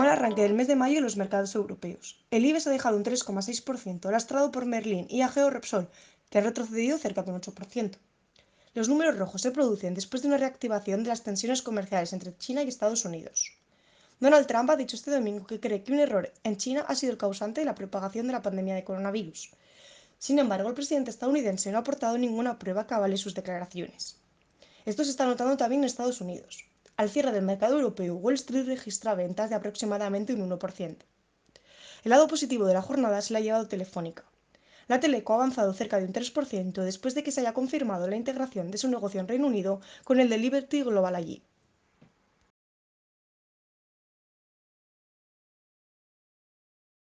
Mal arranque del mes de mayo en los mercados europeos. El IBEX ha dejado un 3,6%, lastrado por Merlín y Ageo Repsol, que ha retrocedido cerca de un 8%. Los números rojos se producen después de una reactivación de las tensiones comerciales entre China y Estados Unidos. Donald Trump ha dicho este domingo que cree que un error en China ha sido el causante de la propagación de la pandemia de coronavirus. Sin embargo, el presidente estadounidense no ha aportado ninguna prueba que avale sus declaraciones. Esto se está notando también en Estados Unidos. Al cierre del mercado europeo, Wall Street registra ventas de aproximadamente un 1%. El lado positivo de la jornada se la ha llevado Telefónica. La Teleco ha avanzado cerca de un 3% después de que se haya confirmado la integración de su negocio en Reino Unido con el de Liberty Global allí.